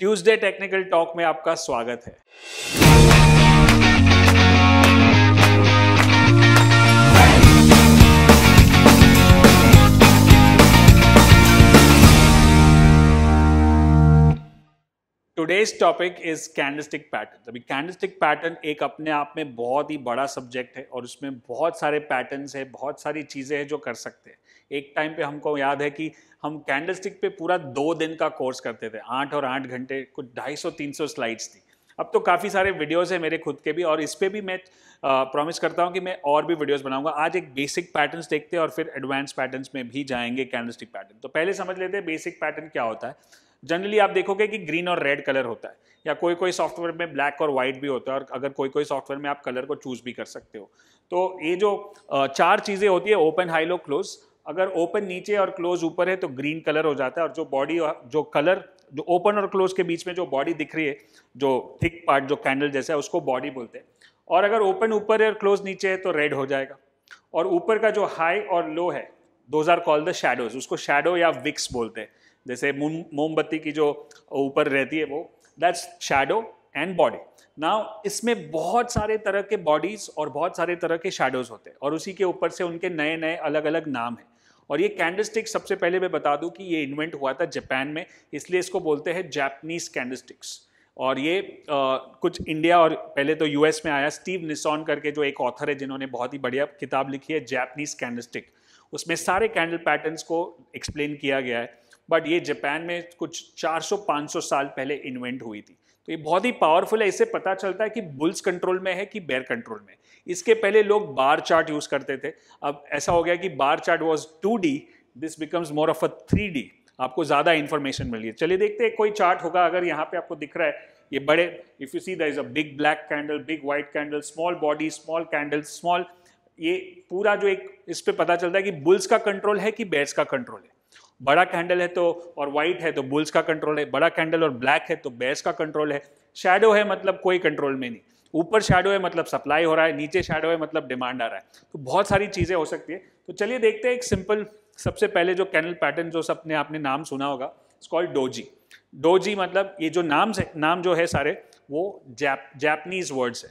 Tuesday technical talk में आपका स्वागत है today's topic is candlestick pattern अभी कैंडलस्टिक पैटर्न एक अपने आप में बहुत ही बड़ा सब्जेक्ट है और उसमें बहुत सारे पैटर्न्स है बहुत सारी चीज़ें हैं जो कर सकते हैं एक टाइम पे हमको याद है कि हम कैंडलस्टिक पे पूरा दो दिन का कोर्स करते थे आठ और आठ घंटे कुछ ढाई सौ तीन सौ स्लाइड्स थी अब तो काफ़ी सारे वीडियोज़ हैं मेरे खुद के भी और इस पर भी मैं प्रॉमिस करता हूँ कि मैं और भी वीडियोज़ बनाऊंगा आज एक बेसिक पैटर्न्स देखते हैं और फिर एडवांस पैटर्न्स में भी जाएंगे कैंडलस्टिक पैटर्न तो पहले समझ लेते हैं बेसिक पैटर्न क्या होता है जनरली आप देखोगे कि ग्रीन और रेड कलर होता है या कोई कोई सॉफ्टवेयर में ब्लैक और वाइट भी होता है और अगर कोई कोई सॉफ्टवेयर में आप कलर को चूज भी कर सकते हो तो ये जो चार चीज़ें होती है ओपन हाई लो क्लोज अगर ओपन नीचे और क्लोज ऊपर है तो ग्रीन कलर हो जाता है और जो बॉडी जो कलर जो ओपन और क्लोज के बीच में जो बॉडी दिख रही है जो थिक पार्ट जो कैंडल जैसा है उसको बॉडी बोलते हैं और अगर ओपन ऊपर है और क्लोज नीचे है तो रेड हो जाएगा और ऊपर का जो हाई और लो है those are call the shadows उसको शेडो या विक्स बोलते हैं जैसे मोमबत्ती की जो ऊपर रहती है वो that's shadow and body now इसमें बहुत सारे तरह के बॉडीज और बहुत सारे तरह के शेडोज होते हैं और उसी के ऊपर से उनके नए नए अलग अलग नाम हैं और ये कैंडलस्टिक सबसे पहले मैं बता दूं कि ये इन्वेंट हुआ था जापान में इसलिए इसको बोलते हैं जापनीज कैंडलस्टिक्स और ये आ, कुछ इंडिया और पहले तो यूएस में आया स्टीव निसॉन करके जो एक ऑथर है जिन्होंने बहुत ही बढ़िया किताब लिखी है जैपनीज कैंडलस्टिक उसमें सारे कैंडल पैटर्न्स को एक्सप्लेन किया गया है बट ये जापान में कुछ 400-500 साल पहले इन्वेंट हुई थी तो ये बहुत ही पावरफुल है इससे पता चलता है कि बुल्स कंट्रोल में है कि बेयर कंट्रोल में इसके पहले लोग बार चार्ट यूज़ करते थे अब ऐसा हो गया कि bar chart was to this becomes more of a three आपको ज़्यादा इन्फॉर्मेशन मिल रही है चलिए देखते हैं कोई चार्ट होगा अगर यहाँ पे आपको दिख रहा है ये बड़े if you see the is a big black candle big white candle small body small candle small ये पूरा जो एक इस पर पता चलता है कि बुल्स का कंट्रोल है कि बेयर्स का कंट्रोल है बड़ा कैंडल है तो और वाइट है तो बुल्स का कंट्रोल है बड़ा कैंडल और ब्लैक है तो बेस का कंट्रोल है शेडो है मतलब कोई कंट्रोल में नहीं ऊपर शेडो है मतलब सप्लाई हो रहा है नीचे शेडो है मतलब डिमांड आ रहा है तो बहुत सारी चीज़ें हो सकती है तो चलिए देखते हैं एक सिंपल सबसे पहले जो कैनल पैटर्न जो सबने आपने नाम सुना होगा इट्स कॉल्ड डोजी डोजी मतलब ये जो नाम से नाम जो है सारे वो जैप जैपनीज वर्ड्स है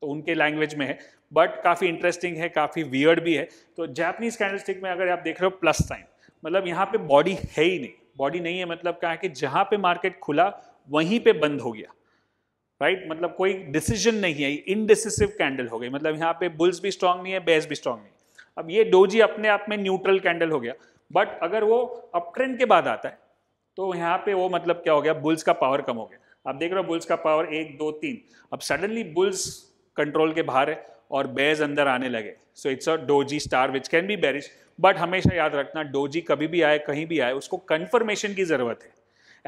तो उनके लैंग्वेज में है बट काफ़ी इंटरेस्टिंग है काफ़ी वियर्ड भी है तो जैपनीज कैंडलस्टिक में अगर आप देख रहे हो प्लस साइन मतलब यहाँ पे बॉडी है ही नहीं बॉडी नहीं है मतलब क्या है कि जहाँ पे मार्केट खुला वहीं पे बंद हो गया राइट right? मतलब कोई डिसीजन नहीं है इनडिसिव कैंडल हो गई मतलब यहाँ पे बुल्स भी स्ट्रांग नहीं है बेस भी स्ट्रांग नहीं अब ये डोजी अपने आप में न्यूट्रल कैंडल हो गया बट अगर वो अप ट्रेंड के बाद आता है तो यहाँ पे वो मतलब क्या हो गया बुल्स का पावर कम हो गया आप देख रहे हो बुल्स का पावर एक दो तीन अब सडनली बुल्स कंट्रोल के बाहर है और बेज़ अंदर आने लगे so it's a doji star which can be bearish but हमेशा याद रखना डोजी कभी भी आए कहीं भी आए उसको कन्फर्मेशन की ज़रूरत है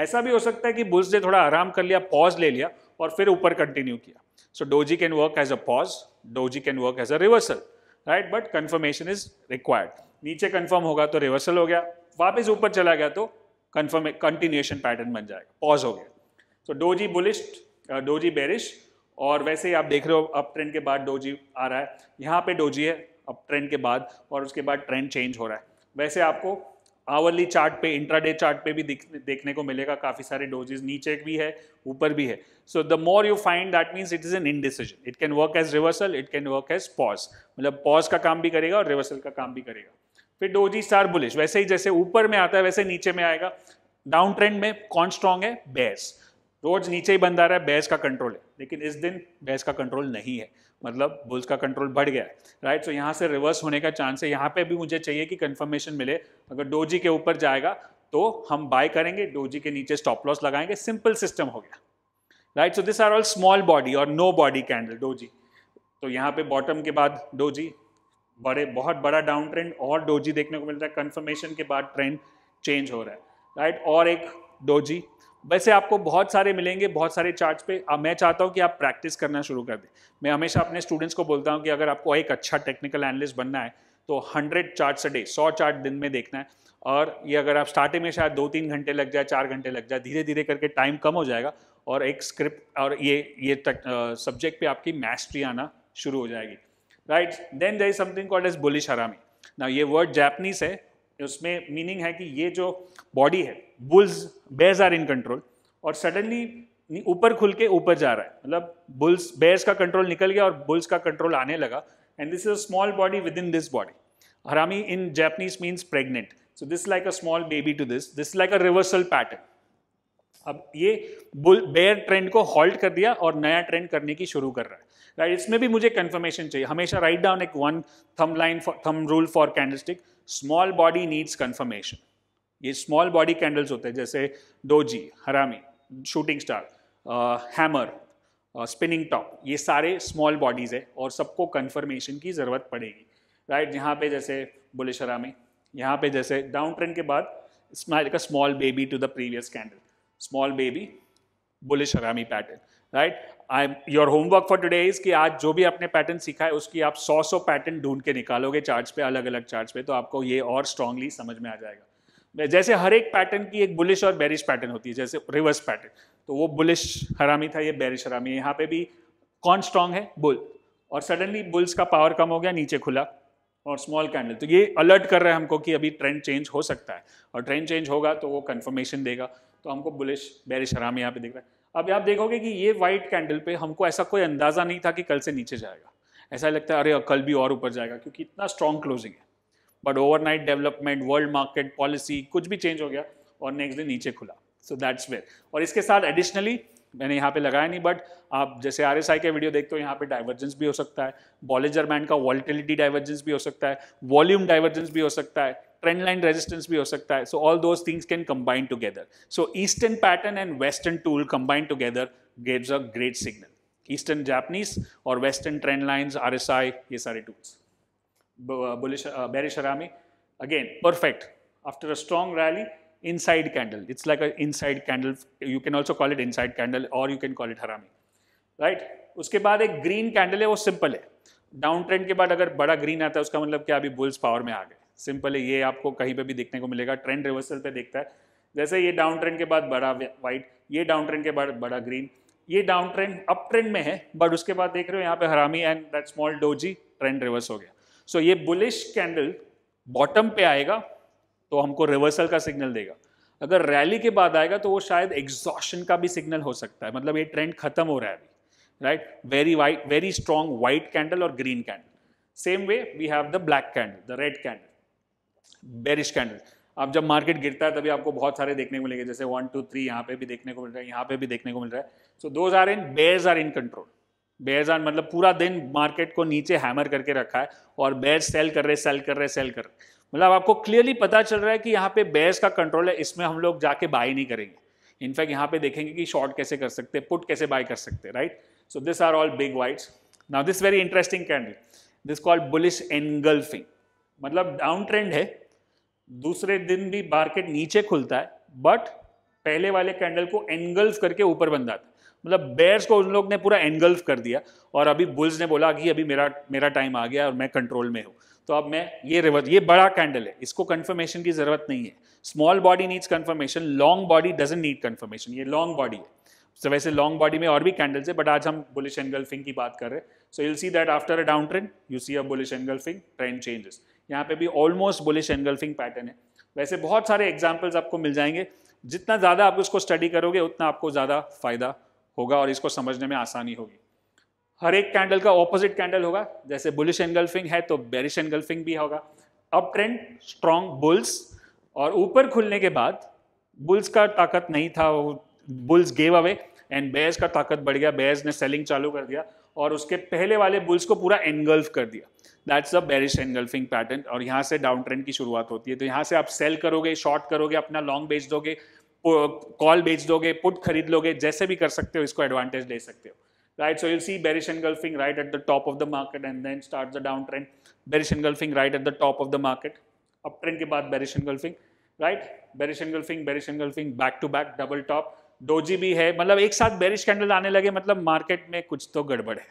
ऐसा भी हो सकता है कि बुल्स ने थोड़ा आराम कर लिया पॉज ले लिया और फिर ऊपर कंटिन्यू किया so doji can work as a pause doji can work as a reversal right but confirmation is required नीचे कन्फर्म होगा तो रिवर्सल हो गया वापस ऊपर चला गया तो कन्फर्म कंटिन्यूएशन पैटर्न बन जाएगा पॉज हो गया so doji bullish doji bearish और वैसे ही आप देख रहे हो अप ट्रेंड के बाद डोजी आ रहा है यहाँ पे डोजी है अप ट्रेंड के बाद और उसके बाद ट्रेंड चेंज हो रहा है वैसे आपको आवरली चार्ट पे इंट्राडे चार्ट पे भी देखने को मिलेगा काफ़ी सारे डोजेज नीचे भी है ऊपर भी है so the more you find that means it is an decision it can work as reversal it can work as pause मतलब पॉज का काम भी करेगा और रिवर्सल का काम भी करेगा फिर डोजी स्टार बुलिश वैसे ही जैसे ऊपर में आता है वैसे नीचे में आएगा डाउन ट्रेंड में कौन स्ट्रॉन्ग है बेस रोज नीचे ही बंद आ रहा है बैज का कंट्रोल है लेकिन इस दिन बैज का कंट्रोल नहीं है मतलब बुल्स का कंट्रोल बढ़ गया है राइट सो यहाँ से रिवर्स होने का चांस है यहाँ पे भी मुझे चाहिए कि कंफर्मेशन मिले अगर डोजी के ऊपर जाएगा तो हम बाय करेंगे डोजी के नीचे स्टॉप लॉस लगाएंगे सिंपल सिस्टम हो गया right so this are all small body और नो बॉडी कैंडल डोजी तो यहाँ पे बॉटम के बाद डोजी बड़े बहुत बड़ा डाउन ट्रेंड और डोजी देखने को मिल रहा है कन्फर्मेशन के बाद ट्रेंड चेंज हो रहा है राइट और एक डोजी वैसे आपको बहुत सारे मिलेंगे बहुत सारे चार्ट पे आ, मैं चाहता हूँ कि आप प्रैक्टिस करना शुरू कर दें मैं हमेशा अपने स्टूडेंट्स को बोलता हूँ कि अगर आपको एक अच्छा टेक्निकल एनालिस्ट बनना है तो हंड्रेड चार्ट डे सौ चार्ट दिन में देखना है और ये अगर आप स्टार्टिंग में शायद दो तीन घंटे लग जाए चार घंटे लग जाए धीरे धीरे करके टाइम कम हो जाएगा और एक स्क्रिप्ट और ये ये सब्जेक्ट पे आपकी मैस्ट्री आना शुरू हो जाएगी right then there is something called as bullish harami ना ये वर्ड जैपनीज है उसमें मीनिंग है कि ये जो बॉडी है bulls bears are in control और सडनली ऊपर खुल के ऊपर जा रहा है मतलब बुल्स बेज का कंट्रोल निकल गया और बुल्स का कंट्रोल आने लगा and this is a small body within this body harami in Japanese means pregnant so this like a small baby to this this like a reversal pattern अब ये bull bear trend को halt कर दिया और नया trend करने की शुरू कर रहा है राइट right? इसमें भी मुझे कंफर्मेशन चाहिए हमेशा राइट डाउन एक one thumb line thumb rule for candlestick small body needs confirmation ये स्मॉल बॉडी कैंडल्स होते हैं जैसे doji harami shooting star hammer spinning top ये सारे स्मॉल बॉडीज़ है और सबको कन्फर्मेशन की ज़रूरत पड़ेगी राइट right? यहाँ पे जैसे बुलिशरा हरामी यहाँ पे जैसे डाउन ट्रेंड के बाद small baby to the previous candle small baby bullish harami pattern right I your homework for today is कि आज जो भी आपने पैटर्न सीखा है उसकी आप सौ सौ पैटर्न ढूंढ के निकालोगे चार्ज पे अलग अलग चार्ज पे तो आपको ये और स्ट्रांगली समझ में आ जाएगा जैसे हर एक पैटर्न की एक बुलिश और बैरिश पैटर्न होती है जैसे रिवर्स पैटर्न तो वो बुलिश हरामी था ये बैरिश हरामी यहाँ पे भी कौन स्ट्रांग है बुल और सडनली बुल्स का पावर कम हो गया नीचे खुला और स्मॉल कैंडल तो ये अलर्ट कर रहा है हमको कि अभी ट्रेंड चेंज हो सकता है और ट्रेंड चेंज होगा तो वो कन्फर्मेशन देगा तो हमको बुलिश बैरिश आराम यहाँ पे दिख रहा है अब आप देखोगे कि ये वाइट कैंडल पे हमको ऐसा कोई अंदाज़ा नहीं था कि कल से नीचे जाएगा ऐसा लगता है अरे कल भी और ऊपर जाएगा क्योंकि इतना स्ट्रॉन्ग क्लोजिंग है but overnight development world market policy कुछ भी चेंज हो गया और नेक्स्ट डे नीचे खुला सो दैट्स वेयर और इसके साथ एडिशनली मैंने यहाँ पे लगाया नहीं बट आप जैसे आर एस आई का वीडियो देखते हो यहाँ पे डाइवर्जेंस भी हो सकता है बॉलेजर बैंड का वॉलिटिलिटी डाइवर्जेंस भी हो सकता है वॉल्यूम डाइवर्जेंस भी हो सकता है ट्रेंड लाइन रेजिस्टेंस भी हो सकता है so all those things can combine together so eastern pattern and western tool combine together gets a great signal eastern Japanese और western trend lines are R S I सारे tools बोले bearish again perfect after a strong rally inside candle. It's like an inside candle. You can also call it inside candle or you can call it harami right right? उसके बाद एक green candle है वो simple है down trend के बाद अगर बड़ा ग्रीन आता है उसका मतलब क्या अभी बुल्स पावर में आ गए सिंपल है ये आपको कहीं पे भी देखने को मिलेगा ट्रेंड रिवर्सल पे देखता है जैसे ये डाउन ट्रेंड के बाद बड़ा वाइट ये डाउन ट्रेंड के बाद बड़ा ग्रीन ये डाउन ट्रेंड अप ट्रेंड में है बट उसके बाद देख रहे हो यहाँ पे harami and that small doji trend reverse हो गया सो so, ये बुलिश कैंडल बॉटम पे आएगा तो हमको रिवर्सल का सिग्नल देगा अगर रैली के बाद आएगा तो वो शायद एग्जॉशन का भी सिग्नल हो सकता है मतलब ये ट्रेंड खत्म हो रहा है अभी right very white very strong white candle और green candle same way we have the black candle the red candle bearish candle आप जब मार्केट गिरता है तभी आपको बहुत सारे देखने को मिलेंगे जैसे वन टू थ्री यहाँ पे भी देखने को मिल रहा है यहाँ पे भी देखने को मिल रहा है so those are in bears are in control bears are मतलब पूरा दिन मार्केट को नीचे हैमर करके रखा है और बेयर सेल कर रहे सेल कर रहे सेल कर रहे मतलब आपको क्लियरली पता चल रहा है कि यहाँ पे बेयर्स का कंट्रोल है इसमें हम लोग जाके बाई नहीं करेंगे इनफैक्ट यहाँ पे देखेंगे कि शॉर्ट कैसे कर सकते पुट कैसे बाई कर सकते right so this are all big whites now this very interesting candle this called bullish engulfing मतलब डाउन ट्रेंड है दूसरे दिन भी मार्केट नीचे खुलता है बट पहले वाले कैंडल को एनगल्फ करके ऊपर बन जाता है मतलब बेयर्स को उन लोग ने पूरा एनगल्फ कर दिया और अभी बुल्स ने बोला कि अभी मेरा मेरा टाइम आ गया और मैं कंट्रोल में हूँ तो अब मैं ये रिवर्स ये बड़ा कैंडल है इसको कन्फर्मेशन की जरूरत नहीं है small body needs confirmation long body doesn't need confirmation ये लॉन्ग बॉडी है तो so, वैसे लॉन्ग बॉडी में और भी कैंडल्स है बट आज हम बुलिश एंगल्फिंग की बात कर रहे हैं so you see that after a down trend you see a bullish engulfing trend changes यहाँ पे भी ऑलमोस्ट बुलिश एंगल्फिंग पैटर्न है वैसे बहुत सारे एग्जाम्पल्स आपको मिल जाएंगे जितना ज़्यादा आप उसको स्टडी करोगे उतना आपको ज़्यादा फायदा होगा और इसको समझने में आसानी होगी हर एक कैंडल का ऑपोजिट कैंडल होगा जैसे बुलिश एंडगल्फिंग है तो बेरिश एनगल्फिंग भी होगा अप ट्रेंड स्ट्रॉन्ग बुल्स और ऊपर खुलने के बाद बुल्स का ताकत नहीं था वो bulls gave away and bears का ताकत बढ़ गया बेयर्स ने सेलिंग चालू कर दिया और उसके पहले वाले बुल्स को पूरा एनगल्फ कर दिया that's a bearish engulfing pattern और यहाँ से डाउन ट्रेंड की शुरुआत होती है तो यहाँ से आप सेल करोगे शॉर्ट करोगे अपना लॉन्ग बेच दोगे कॉल बेच दोगे पुट खरीद लोगे जैसे भी कर सकते हो इसको एडवांटेज ले सकते हो right so you see bearish engulfing right at the top of the market and then start the down trend bearish engulfing right at the top of the market up trend के बाद bearish engulfing right bearish engulfing bearish engulfing back to back double top doji भी है मतलब एक साथ bearish candle आने लगे मतलब मार्केट में कुछ तो गड़बड़ है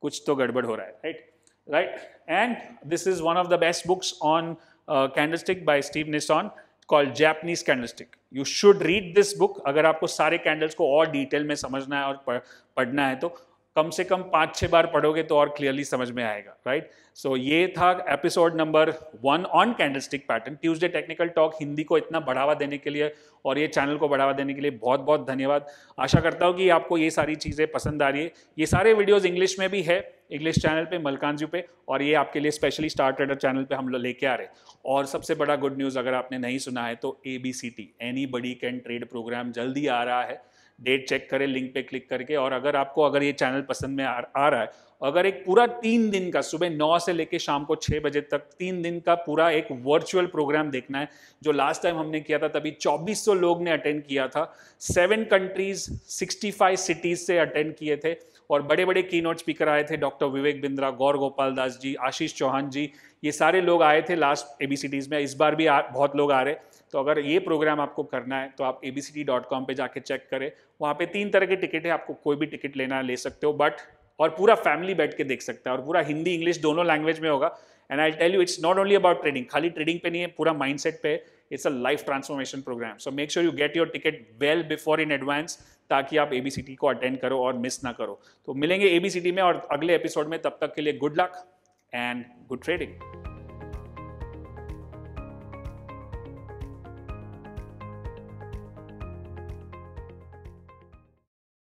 कुछ तो गड़बड़ हो रहा है right right and this is one of the best books on candle stick by Steve Nison called Japanese candlestick you should read this book अगर आपको सारे कैंडल्स को और डिटेल में समझना है और पढ़ना है तो कम से कम पांच छह बार पढ़ोगे तो और क्लियरली समझ में आएगा राइट सो so, ये था episode number one on candlestick pattern Tuesday technical talk Hindi को इतना बढ़ावा देने के लिए और ये चैनल को बढ़ावा देने के लिए बहुत बहुत धन्यवाद आशा करता हूँ कि आपको ये सारी चीज़ें पसंद आ रही है ये सारे वीडियोज़ इंग्लिश में भी है इंग्लिश चैनल पे मलकानजू पे और ये आपके लिए स्पेशली स्टार ट्रेडर चैनल पे हम लोग लेके आ रहे हैं और सबसे बड़ा गुड न्यूज़ अगर आपने नहीं सुना है तो A B C T anybody can trade program जल्दी आ रहा है डेट चेक करें लिंक पे क्लिक करके और अगर आपको अगर ये चैनल पसंद में आ, आ रहा है अगर एक पूरा तीन दिन का सुबह नौ से लेकर शाम को छः बजे तक तीन दिन का पूरा एक वर्चुअल प्रोग्राम देखना है जो लास्ट टाइम हमने किया था तभी 2400 लोग ने अटेंड किया था सेवन कंट्रीज 65 सिटीज से अटेंड किए थे और बड़े बड़े की नोट स्पीकर आए थे डॉक्टर विवेक बिंद्रा गौर गोपाल दास जी आशीष चौहान जी ये सारे लोग आए थे लास्ट ए में इस बार भी आ, बहुत लोग आ रहे तो अगर ये प्रोग्राम आपको करना है तो आप A B C T dot com पर जाके चेक करें वहाँ पे तीन तरह के टिकट है आपको कोई भी टिकट लेना ले सकते हो बट और पूरा फैमिली बैठ के देख सकता है और पूरा हिंदी इंग्लिश दोनों लैंग्वेज में होगा and I tell you it's not only about trading खाली ट्रेडिंग पे नहीं है पूरा माइंडसेट पे it's a life transformation program so make sure you get your ticket well before in advance ताकि आप एबीसीटी को अटेंड करो और मिस ना करो तो मिलेंगे एबीसीटी में और अगले एपिसोड में तब तक के लिए good luck and good trading